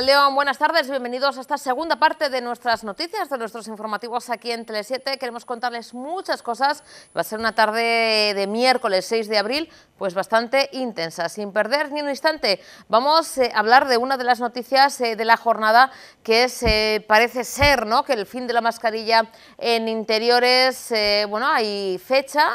León, buenas tardes, bienvenidos a esta segunda parte de nuestras noticias, de nuestros informativos aquí en Tele7. Queremos contarles muchas cosas. Va a ser una tarde de miércoles 6 de abril, pues bastante intensa. Sin perder ni un instante, vamos eh, a hablar de una de las noticias eh, de la jornada que es, eh, parece ser ¿no? que el fin de la mascarilla en interiores, bueno, hay fecha,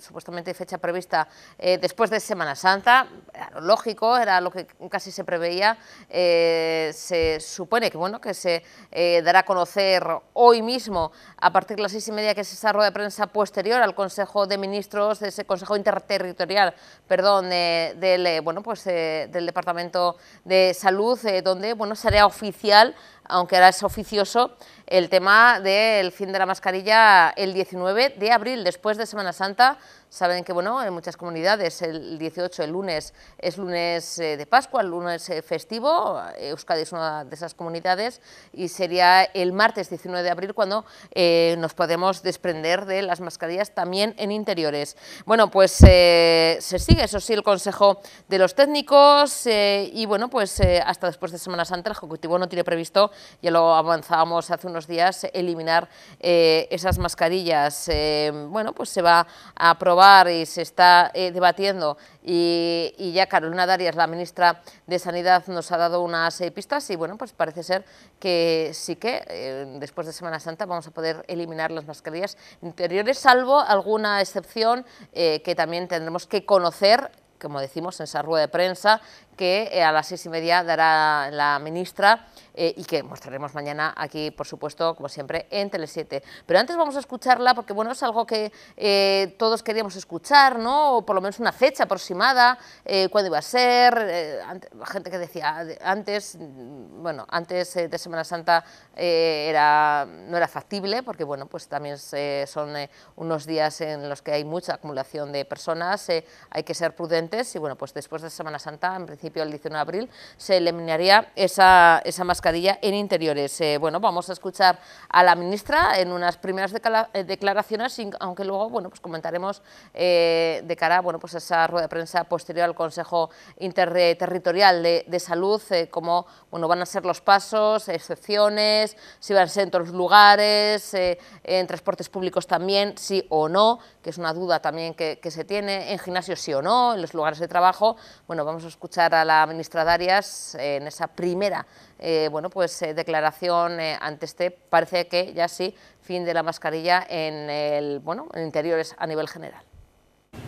supuestamente fecha prevista después de Semana Santa, era lógico, era lo que casi se preveía eh, se supone que, bueno, que se eh, dará a conocer hoy mismo, a partir de las seis y media, que es esa rueda de prensa posterior al Consejo de Ministros, de ese Consejo Interterritorial, perdón, del, eh, bueno, pues, del Departamento de Salud, donde bueno, será oficial aunque ahora es oficioso, el tema del fin de la mascarilla el 19 de abril, después de Semana Santa. Saben que bueno, en muchas comunidades el 18, el lunes, es lunes eh, de Pascua, el lunes eh, festivo, Euskadi es una de esas comunidades, y sería el martes 19 de abril cuando eh, nos podemos desprender de las mascarillas también en interiores. Bueno, pues se sigue, eso sí, el consejo de los técnicos, y bueno, pues hasta después de Semana Santa el Ejecutivo no tiene previsto ya lo avanzábamos hace unos días, eliminar eh, esas mascarillas. Eh, bueno, pues se va a aprobar y se está eh, debatiendo y, y, ya Carolina Darias, la ministra de Sanidad, nos ha dado unas pistas y bueno, pues parece ser que sí que después de Semana Santa vamos a poder eliminar las mascarillas interiores, salvo alguna excepción que también tendremos que conocer como decimos en esa rueda de prensa, que a las seis y media dará la ministra eh, y que mostraremos mañana aquí, por supuesto, como siempre, en Tele7. Pero antes vamos a escucharla porque, bueno, es algo que eh, todos queríamos escuchar, ¿no? O por lo menos una fecha aproximada, eh, cuándo iba a ser, eh, la gente que decía antes, bueno, antes de Semana Santa era, no era factible porque, bueno, pues también son unos días en los que hay mucha acumulación de personas, hay que ser prudentes y, bueno, pues después de Semana Santa, en principio el 19 de abril, se eliminaría esa, esa en Interiores. Eh, bueno, vamos a escuchar a la ministra en unas primeras eh, declaraciones, aunque luego bueno, pues comentaremos eh, de cara bueno, pues a esa rueda de prensa posterior al Consejo Interterritorial de, Salud, cómo bueno, van a ser los pasos, excepciones, si van a ser en todos los lugares, en transportes públicos también, sí o no, que es una duda también que, se tiene, en gimnasios sí o no, en los lugares de trabajo. Bueno, vamos a escuchar a la ministra Darias en esa primera eh, bueno, pues eh, declaración eh, ante este, parece que ya sí, fin de la mascarilla en, el, bueno, en interiores a nivel general.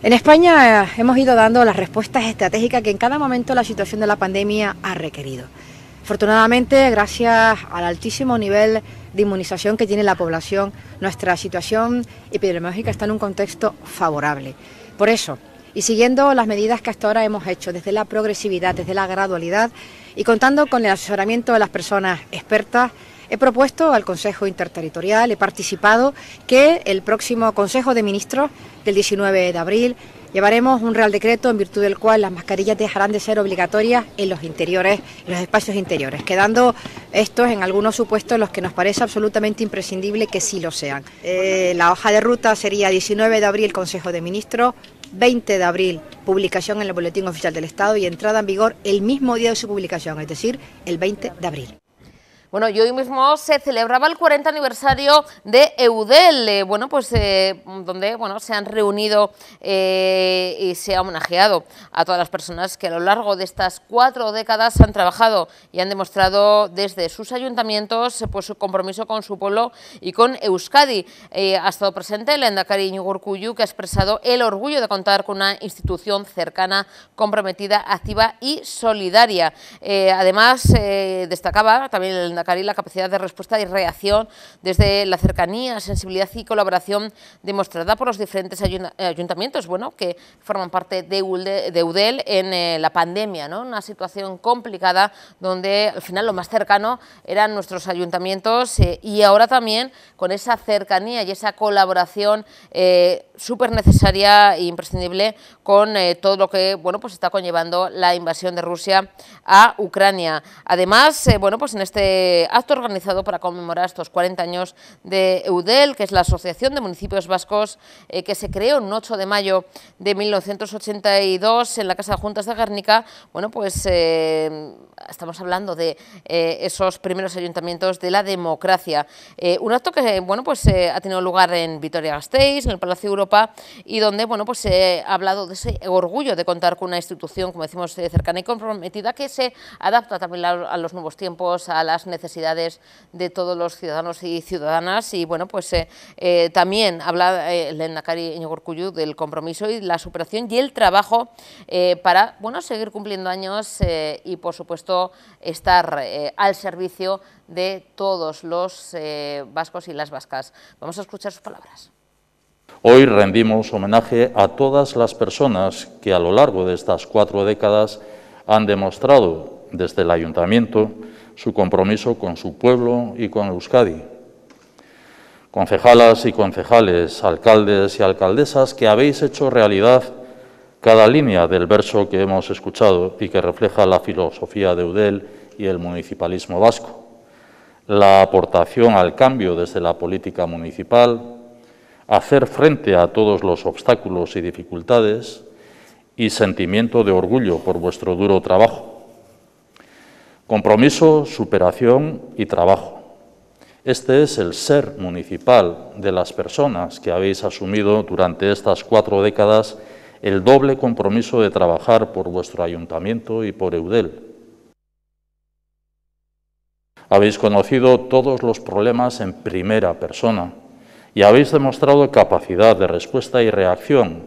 En España hemos ido dando las respuestas estratégicas que en cada momento la situación de la pandemia ha requerido. Afortunadamente, gracias al altísimo nivel de inmunización que tiene la población, nuestra situación epidemiológica está en un contexto favorable. Por eso, y siguiendo las medidas que hasta ahora hemos hecho, desde la progresividad, desde la gradualidad y contando con el asesoramiento de las personas expertas, he propuesto al Consejo Interterritorial, he participado, que el próximo Consejo de Ministros del 19 de abril llevaremos un Real Decreto en virtud del cual las mascarillas dejarán de ser obligatorias en los interiores, en los espacios interiores, quedando estos en algunos supuestos los que nos parece absolutamente imprescindible que sí lo sean. Eh, la hoja de ruta sería 19 de abril Consejo de Ministros, 20 de abril, publicación en el Boletín Oficial del Estado y entrada en vigor el mismo día de su publicación, es decir, el 20 de abril. Bueno, hoy mismo se celebraba el 40 aniversario de EUDEL, eh, bueno, pues eh, donde bueno, se han reunido eh, y se ha homenajeado a todas las personas que a lo largo de estas cuatro décadas han trabajado y han demostrado desde sus ayuntamientos pues, su compromiso con su pueblo y con Euskadi. ha estado presente el Endacari Iñigo que ha expresado el orgullo de contar con una institución cercana, comprometida, activa y solidaria. además, destacaba también el la capacidad de respuesta y reacción desde la cercanía, sensibilidad y colaboración demostrada por los diferentes ayuntamientos bueno, que forman parte de UDEL en eh, la pandemia, ¿no? una situación complicada donde al final lo más cercano eran nuestros ayuntamientos eh, y ahora también con esa cercanía y esa colaboración eh, súper necesaria e imprescindible con todo lo que bueno, pues está conllevando la invasión de Rusia a Ucrania. Además, bueno, pues en este eh, acto organizado para conmemorar estos 40 años de EUDEL, que es la Asociación de Municipios Vascos eh, que se creó en 8 de mayo de 1982 en la Casa de Juntas de Guernica. Bueno, pues eh, estamos hablando de esos primeros ayuntamientos de la democracia. un acto que bueno, pues, ha tenido lugar en Vitoria-Gasteiz, en el Palacio Europa, y donde bueno, pues, se ha hablado de ese orgullo de contar con una institución, como decimos, cercana y comprometida, que se adapta también a los nuevos tiempos, a las necesidades necesidades de todos los ciudadanos y ciudadanas. Y bueno, pues eh, eh, también habla eh, el Lendakari del compromiso y la superación y el trabajo para bueno, seguir cumpliendo años y, por supuesto, estar al servicio de todos los vascos y las vascas. Vamos a escuchar sus palabras. Hoy rendimos homenaje a todas las personas que a lo largo de estas cuatro décadas han demostrado desde el ayuntamiento su compromiso con su pueblo y con Euskadi. Concejalas y concejales, alcaldes y alcaldesas que habéis hecho realidad cada línea del verso que hemos escuchado y que refleja la filosofía de Udel y el municipalismo vasco la aportación al cambio desde la política municipal, hacer frente a todos los obstáculos y dificultades y sentimiento de orgullo por vuestro duro trabajo. Compromiso, superación y trabajo. Este es el ser municipal de las personas que habéis asumido durante estas cuatro décadas el doble compromiso de trabajar por vuestro ayuntamiento y por Eudel. Habéis conocido todos los problemas en primera persona y habéis demostrado capacidad de respuesta y reacción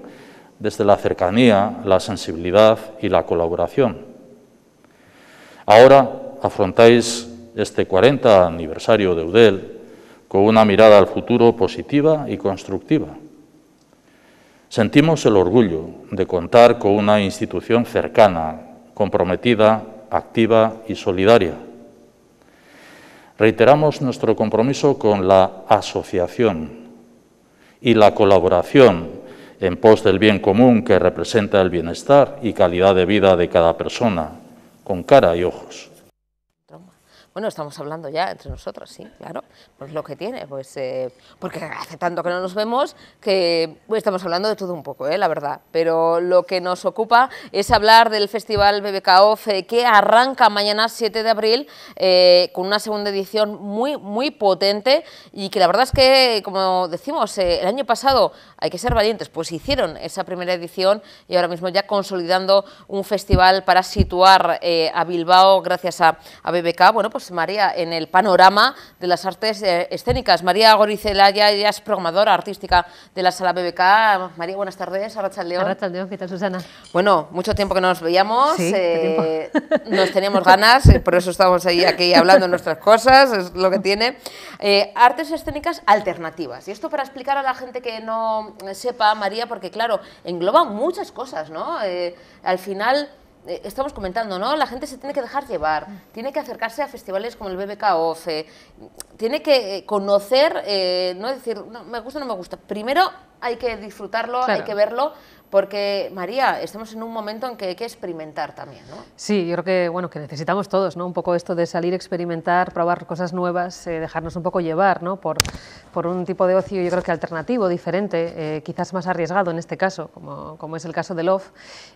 desde la cercanía, la sensibilidad y la colaboración. Ahora afrontáis este 40 aniversario de UDEL con una mirada al futuro positiva y constructiva. Sentimos el orgullo de contar con una institución cercana, comprometida, activa y solidaria. Reiteramos nuestro compromiso con la asociación y la colaboración en pos del bien común que representa el bienestar y calidad de vida de cada persona con cara y ojos. Bueno, estamos hablando ya entre nosotros sí, claro. Pues lo que tiene, pues... Eh, porque hace tanto que no nos vemos que pues, estamos hablando de todo un poco, eh, la verdad. Pero lo que nos ocupa es hablar del Festival BBK Off eh, que arranca mañana 7 de abril eh, con una segunda edición muy, muy potente y que la verdad es que, como decimos, el año pasado, hay que ser valientes, pues hicieron esa primera edición y ahora mismo ya consolidando un festival para situar a Bilbao gracias a, a BBK, bueno, pues pues, María, en el panorama de las artes eh, escénicas. María Goricelaya, ella es programadora artística de la Sala BBK. María, buenas tardes, Arracha León. Arracha León, ¿qué tal, Susana? Bueno, mucho tiempo que no nos veíamos, eh, nos teníamos ganas, eh, por eso estamos ahí, aquí hablando nuestras cosas, es lo que tiene. artes escénicas alternativas. Y esto para explicar a la gente que no sepa, María, porque claro, engloba muchas cosas, ¿no? al final... Eh, estamos comentando, ¿no? La gente se tiene que dejar llevar, mm. tiene que acercarse a festivales como el BBK e, tiene que eh, conocer, eh, no decir, no, me gusta o no me gusta. Primero hay que disfrutarlo, hay que verlo, porque, María, estamos en un momento en que hay que experimentar también, ¿no? Sí, yo creo que, bueno, que necesitamos todos, ¿no? Un poco esto de salir, experimentar, probar cosas nuevas, eh, dejarnos un poco llevar, ¿no? Por, por un tipo de ocio, yo creo que alternativo, diferente, eh, quizás más arriesgado en este caso, como, como es el caso de Love.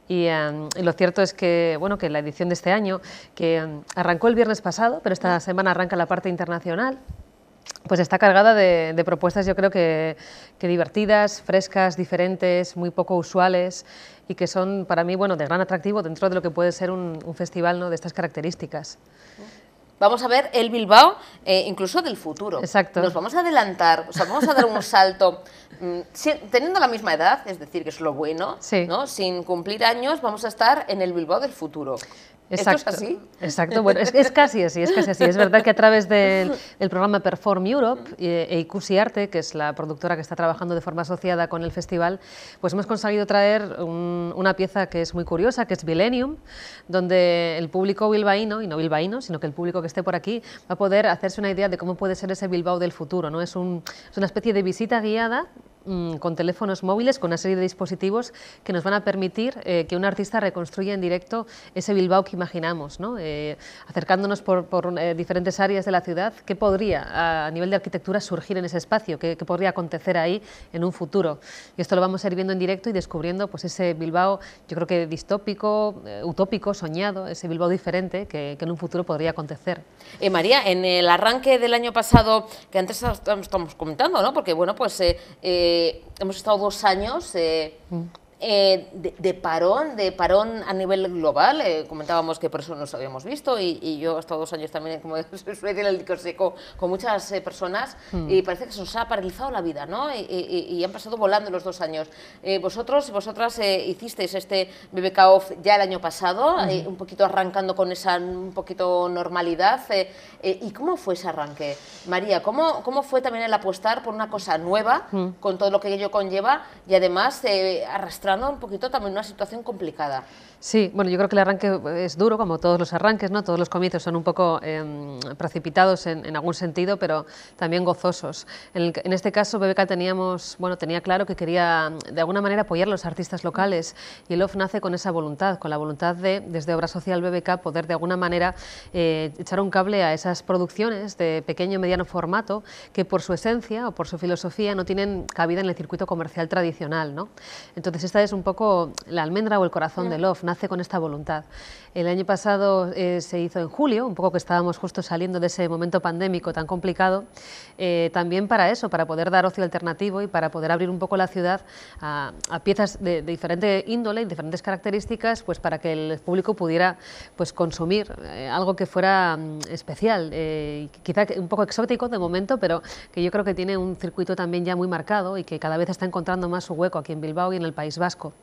Y, em, lo cierto es que, bueno, que la edición de este año, que em, arrancó el viernes pasado, pero esta semana arranca la parte internacional, pues está cargada de, propuestas yo creo que, divertidas, frescas, diferentes, muy poco usuales y que son para mí bueno, de gran atractivo dentro de lo que puede ser un, festival de estas características. Vamos a ver el Bilbao eh, incluso del futuro. Exacto. Nos vamos a adelantar, o sea, vamos a dar un salto. Mm, teniendo la misma edad, es decir, que es lo bueno, ¿no? sin cumplir años, vamos a estar en el Bilbao del futuro. Exacto, es Exacto, bueno, es, casi así, es casi así. Es verdad que a través del, programa Perform Europe e Icusi Arte, que es la productora que está trabajando de forma asociada con el festival, pues hemos conseguido traer una pieza que es muy curiosa, que es Millennium, donde el público bilbaíno, y no bilbaíno, sino que el público que esté por aquí, va a poder hacerse una idea de cómo puede ser ese Bilbao del futuro. ¿no? Es, un, es una especie de visita guiada Mm, con teléfonos móviles, con una serie de dispositivos que nos van a permitir eh, que un artista reconstruya en directo ese Bilbao que imaginamos, eh, acercándonos por, eh, diferentes áreas de la ciudad. ¿Qué podría a, nivel de arquitectura surgir en ese espacio? ¿Qué, podría acontecer ahí en un futuro? Y esto lo vamos a ir viendo en directo y descubriendo pues, ese Bilbao, yo creo que distópico, utópico, soñado, ese Bilbao diferente que, en un futuro podría acontecer. María, en el arranque del año pasado, que antes estamos comentando, ¿no? porque bueno, pues... Eh, eh, hemos estado dos años eh, mm. Eh, de, parón, de parón a nivel global. Eh, comentábamos que por eso nos habíamos visto y, yo he estado dos años también como suele en el Consejo con muchas eh, personas hmm. y parece que se nos ha paralizado la vida, ¿no? Y, han pasado volando los dos años. vosotros vosotras hicisteis este BBK Off ya el año pasado, hmm. un poquito arrancando con esa un poquito normalidad. ¿Y cómo fue ese arranque? María, ¿cómo, ¿cómo fue también el apostar por una cosa nueva, hmm. con todo lo que ello conlleva y además arrastrar un poquito también una situación complicada. Sí, bueno, yo creo que el arranque es duro, como todos los arranques, ¿no? Todos los comicios son un poco em, precipitados en, algún sentido, pero también gozosos. En, este caso, BBK teníamos, bueno, tenía claro que quería de alguna manera apoyar a los artistas locales y el OFF nace con esa voluntad, con la voluntad de, desde Obra Social BBK, poder de alguna manera eh, echar un cable a esas producciones de pequeño y mediano formato que por su esencia o por su filosofía no tienen cabida en el circuito comercial tradicional, ¿no? Entonces esta es un poco la almendra o el corazón del OFF, Hace con esta voluntad. El año pasado eh, se hizo en julio, un poco que estábamos justo saliendo de ese momento pandémico tan complicado, eh, también para eso, para poder dar ocio alternativo y para poder abrir un poco la ciudad a, piezas de, diferente índole y diferentes características, pues para que el público pudiera pues, consumir eh, algo que fuera mm, especial, quizá un poco exótico de momento, pero que yo creo que tiene un circuito también ya muy marcado y que cada vez está encontrando más su hueco aquí en Bilbao y en el País Vasco.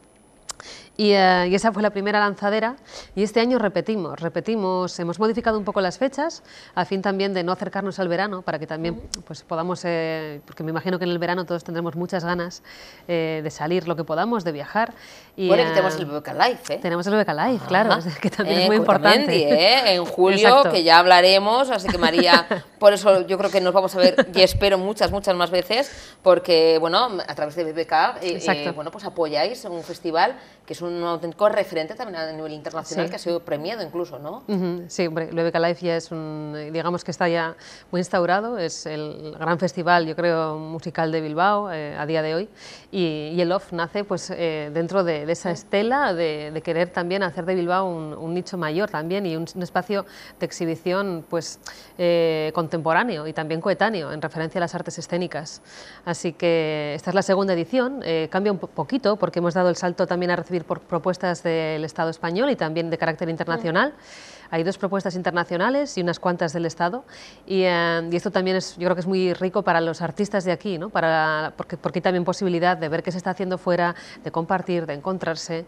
Eh, y, esa fue la primera lanzadera y este año repetimos, repetimos, hemos modificado un poco las fechas a fin también de no acercarnos al verano para que también pues, podamos, eh, porque me imagino que en el verano todos tendremos muchas ganas eh, de salir lo que podamos, de viajar. Y, bueno, que tenemos el Beca Life, ¿eh? Tenemos el Beca Life, claro, que también es muy importante. En julio, que ya hablaremos, así que María, por eso yo creo que nos vamos a ver y espero muchas, muchas más veces, porque bueno, a través de BBK, bueno, pues apoyáis un festival que es un un auténtico referente también a nivel internacional que ha sido premiado incluso, ¿no? Sí, hombre, Lube Life ya es un, digamos que está ya muy instaurado, es el gran festival, yo creo, musical de Bilbao eh, a día de hoy y, el OFF nace pues eh, dentro de, esa estela de, querer también hacer de Bilbao un, nicho mayor también y un, espacio de exhibición pues eh, contemporáneo y también coetáneo en referencia a las artes escénicas. Así que esta es la segunda edición, cambia un poquito porque hemos dado el salto también a recibir por propuestas del Estado español y también de carácter internacional. Mm. Hay dos propuestas internacionales y unas cuantas del Estado. Eh, y, esto también es, yo creo que es muy rico para los artistas de aquí, ¿no? para, porque, porque hay también posibilidad de ver qué se está haciendo fuera, de compartir, de encontrarse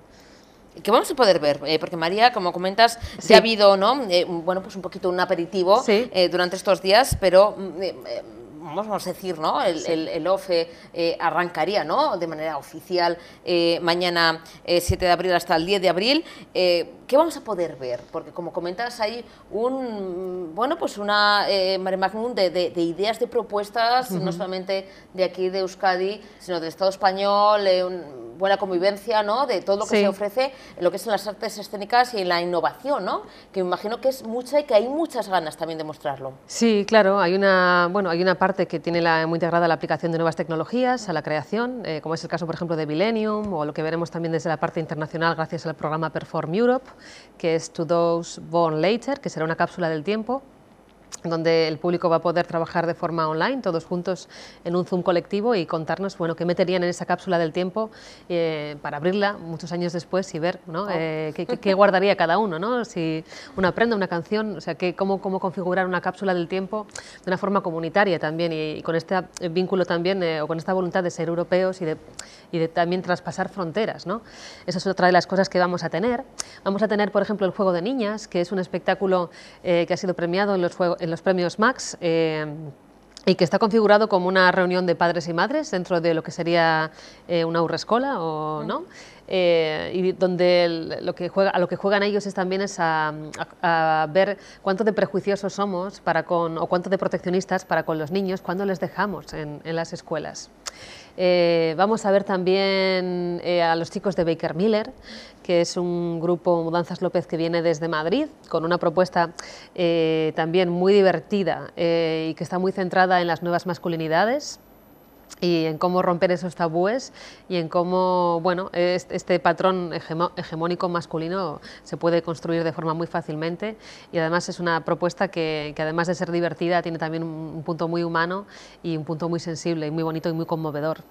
¿Qué vamos a poder ver, eh, porque María, como comentas, se ha habido, ¿no? Eh, bueno, pues un poquito un aperitivo durante estos días, pero mm, vamos a decir, ¿no? El, el, el OFE eh, arrancaría, ¿no? De manera oficial eh, mañana 7 eh, de abril hasta el 10 de abril. ¿Qué vamos a poder ver? Porque como comentas, hay un, bueno, pues una mare magnum de, de, ideas, de propuestas, no solamente de aquí, de Euskadi, sino del Estado español, buena convivencia, ¿no? De todo lo que se ofrece, en lo que son las artes escénicas y en la innovación, ¿no? Que me imagino que es mucha y que hay muchas ganas también de mostrarlo. Sí, claro, hay una, bueno, hay una parte que tiene muy integrada la aplicación de nuevas tecnologías a la creación, eh, como es el caso, por ejemplo, de Millennium o lo que veremos también desde la parte internacional gracias al programa Perform Europe, que es To Those Born Later, que será una cápsula del tiempo donde el público va a poder trabajar de forma online, todos juntos en un Zoom colectivo y contarnos bueno, qué meterían en esa cápsula del tiempo eh, para abrirla muchos años después y ver oh. eh, qué, guardaría cada uno, ¿no? si una prenda, una canción, o sea, qué, cómo, cómo configurar una cápsula del tiempo de una forma comunitaria también y, con este vínculo también eh, o con esta voluntad de ser europeos y de y de también traspasar fronteras. ¿no? Esa es otra de las cosas que vamos a tener. Vamos a tener, por ejemplo, el Juego de Niñas, que es un espectáculo eh, que ha sido premiado en los, en los premios Max. Eh, y que está configurado como una reunión de padres y madres dentro de lo que sería eh, una urrescola o no. Eh, y donde lo que juega, a lo que juegan ellos es también es a, ver cuánto de prejuiciosos somos para con, o cuánto de proteccionistas para con los niños, cuando les dejamos en, las escuelas. Eh, vamos a ver también eh, a los chicos de Baker Miller, que es un grupo Mudanzas López que viene desde Madrid, con una propuesta también muy divertida y que está muy centrada en las nuevas masculinidades y en cómo romper esos tabúes y en cómo bueno, este patrón hegemónico masculino se puede construir de forma muy fácilmente y además es una propuesta que, que, además de ser divertida tiene también un punto muy humano y un punto muy sensible y muy bonito y muy conmovedor.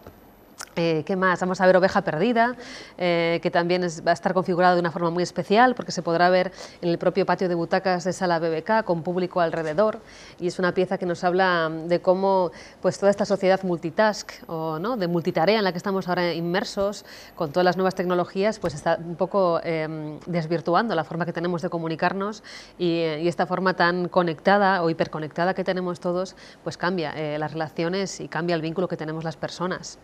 Eh, ¿Qué más? Vamos a ver Oveja Perdida, eh, que también va a estar configurado de una forma muy especial, porque se podrá ver en el propio patio de butacas de Sala BBK, con público alrededor, y es una pieza que nos habla de cómo pues, toda esta sociedad multitask, o de multitarea en la que estamos ahora inmersos, con todas las nuevas tecnologías, pues está un poco eh, desvirtuando la forma que tenemos de comunicarnos, y, y, esta forma tan conectada o hiperconectada que tenemos todos, pues cambia las relaciones y cambia el vínculo que tenemos las personas.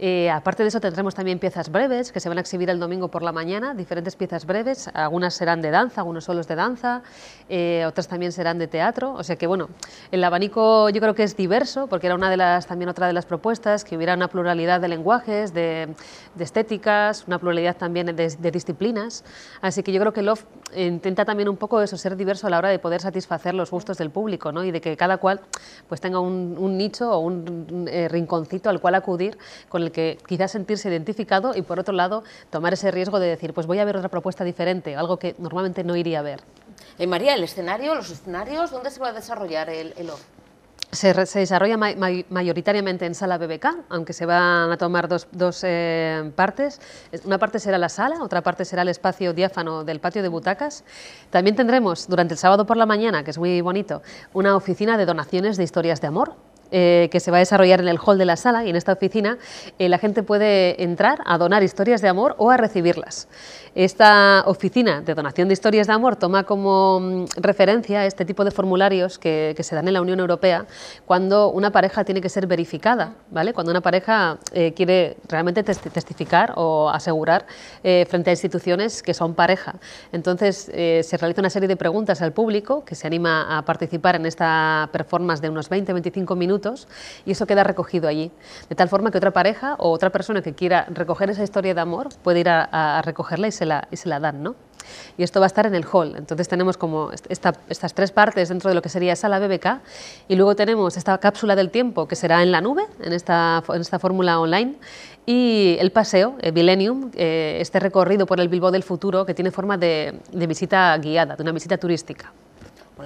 Eh, aparte de eso tendremos también piezas breves que se van a exhibir el domingo por la mañana, diferentes piezas breves, algunas serán de danza, algunos solos de danza, eh, otras también serán de teatro, o sea que bueno, el abanico yo creo que es diverso porque era una de las, también otra de las propuestas, que hubiera una pluralidad de lenguajes, de, estéticas, una pluralidad también de, disciplinas, así que yo creo que Love intenta también un poco eso, ser diverso a la hora de poder satisfacer los gustos del público ¿no? y de que cada cual pues tenga un, nicho o un eh, rinconcito al cual acudir con que quizás sentirse identificado y por otro lado tomar ese riesgo de decir, pues voy a ver otra propuesta diferente, algo que normalmente no iría a ver. Eh, María, el escenario, los escenarios, ¿dónde se va a desarrollar el, el Se, desarrolla mayoritariamente en sala BBK, aunque se van a tomar dos, dos eh, partes. Una parte será la sala, otra parte será el espacio diáfano del patio de butacas. También tendremos durante el sábado por la mañana, que es muy bonito, una oficina de donaciones de historias de amor, eh, que se va a desarrollar en el hall de la sala y en esta oficina, eh, la gente puede entrar a donar historias de amor o a recibirlas. Esta oficina de donación de historias de amor toma como mm, referencia este tipo de formularios que, se dan en la Unión Europea cuando una pareja tiene que ser verificada, ¿vale? cuando una pareja eh, quiere realmente testificar o asegurar frente a instituciones que son pareja. Entonces se realiza una serie de preguntas al público que se anima a participar en esta performance de unos 20-25 minutos y eso queda recogido allí. De tal forma que otra pareja o otra persona que quiera recoger esa historia de amor puede ir a, recogerla y se la, dan, y esto va a estar en el hall. Entonces tenemos como estas tres partes dentro de lo que sería sala BBK y luego tenemos esta cápsula del tiempo que será en la nube, en esta, fórmula online, y el paseo, el eh, Millennium, eh, este recorrido por el Bilbao del futuro que tiene forma de visita guiada, de una visita turística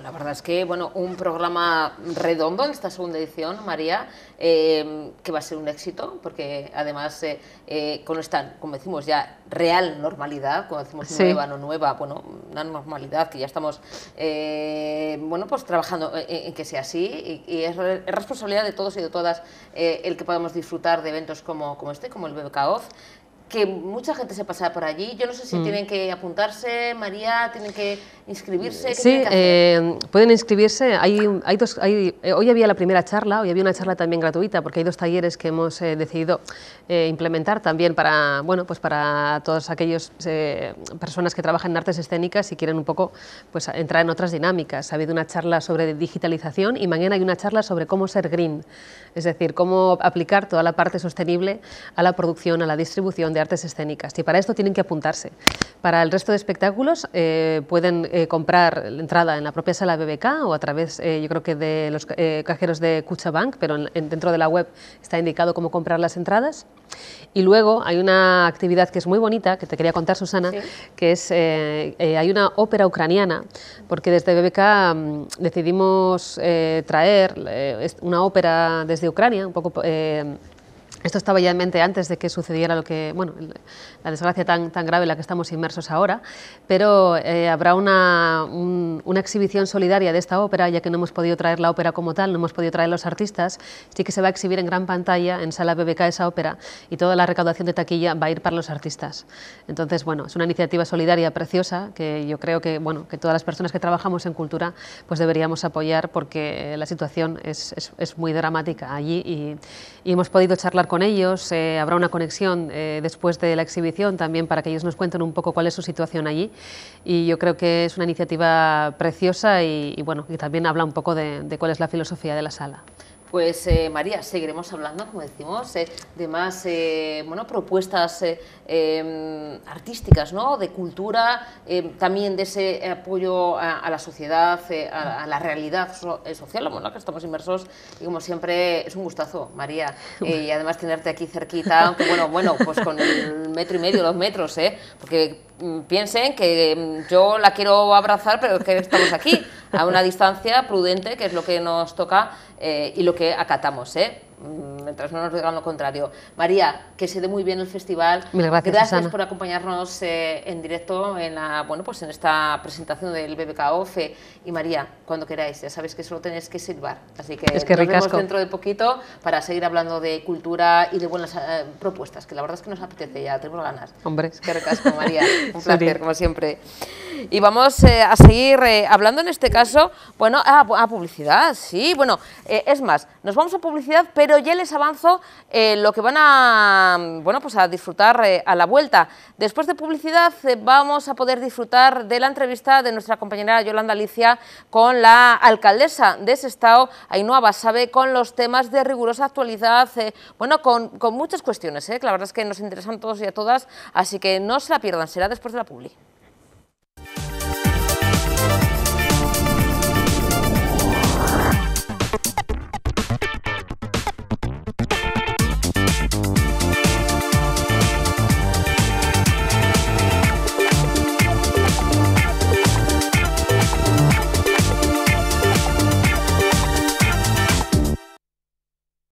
la verdad es que, bueno, un programa redondo en esta segunda edición, María, eh, que va a ser un éxito, porque además eh, eh, con esta, como decimos ya, real normalidad, cuando decimos nueva, no nueva, bueno, una normalidad que ya estamos, bueno, pues trabajando en, que sea así, y, es, responsabilidad de todos y de todas el que podamos disfrutar de eventos como, como este, como el BBK Off, que mucha gente se pasa por allí. Yo no sé si mm. tienen que apuntarse, María, tienen que inscribirse. Sí, eh, pueden inscribirse. Hay, hay dos, eh, hoy había la primera charla, hoy había una charla también gratuita, porque hay dos talleres que hemos eh, decidido implementar también para, bueno, pues para todas aquellas personas que trabajan en artes escénicas y quieren un poco pues, entrar en otras dinámicas. Ha habido una charla sobre digitalización y mañana hay una charla sobre cómo ser green, es decir, cómo aplicar toda la parte sostenible a la producción, a la distribución de artes escénicas y para esto tienen que apuntarse. Para el resto de espectáculos eh, pueden eh, comprar la entrada en la propia sala BBK o a través, eh, yo creo que de los cajeros de kuchabank pero dentro de la web está indicado cómo comprar las entradas. Y luego hay una actividad que es muy bonita, que te quería contar Susana, que es, hay una ópera ucraniana, porque desde BBK mm, decidimos traer una ópera desde Ucrania, un poco esto estaba ya en mente antes de que sucediera lo que, bueno, la desgracia tan, tan grave en la que estamos inmersos ahora, pero eh, habrá una, una, exhibición solidaria de esta ópera, ya que no hemos podido traer la ópera como tal, no hemos podido traer los artistas, sí que se va a exhibir en gran pantalla en sala BBK esa ópera y toda la recaudación de taquilla va a ir para los artistas. Entonces, bueno, es una iniciativa solidaria preciosa que yo creo que, bueno, que todas las personas que trabajamos en cultura pues deberíamos apoyar porque eh, la situación es, es, es muy dramática allí y, y hemos podido charlar con ellos, eh, habrá una conexión eh, después de la exhibición también para que ellos nos cuenten un poco cuál es su situación allí y yo creo que es una iniciativa preciosa y, también habla un poco de cuál es la filosofía de la sala. Pues eh, María, seguiremos hablando, como decimos, eh, de más eh, bueno, propuestas em, artísticas, ¿no? de cultura, em, también de ese apoyo a, la sociedad, a, la realidad social, bueno, que estamos inmersos y como siempre es un gustazo, María, y además tenerte aquí cerquita, aunque bueno, bueno, pues con el metro y medio, dos metros, porque mm, piensen que mm, yo la quiero abrazar, pero que estamos aquí a una distancia prudente, que es lo que nos toca eh, y lo que acatamos. ¿eh? mientras no nos digan lo contrario. María, que se dé muy bien el festival. Mil gracias, por acompañarnos eh, en directo en la, bueno, pues en esta presentación del BBKOF. E. Y María, cuando queráis, ya sabéis que solo tenéis que silbar. Así que, es que nos vemos dentro de poquito para seguir hablando de cultura y de buenas eh, propuestas, que la verdad es que nos apetece ya, tenemos ganas. Hombre. Es María. Un placer, como siempre. Y vamos eh, a seguir hablando en este caso, bueno, a, ah, ah, publicidad, sí, bueno, es más, nos vamos a publicidad, pero ya les avanzo eh, lo que van a, bueno, pues a disfrutar eh, a la vuelta. Después de publicidad eh, vamos a poder disfrutar de la entrevista de nuestra compañera Yolanda Alicia con la alcaldesa de ese estado, Ainhoa sabe con los temas de rigurosa actualidad, bueno, con, muchas cuestiones, que la verdad es que nos interesan todos y a todas, así que no se la pierdan, será después de la publi.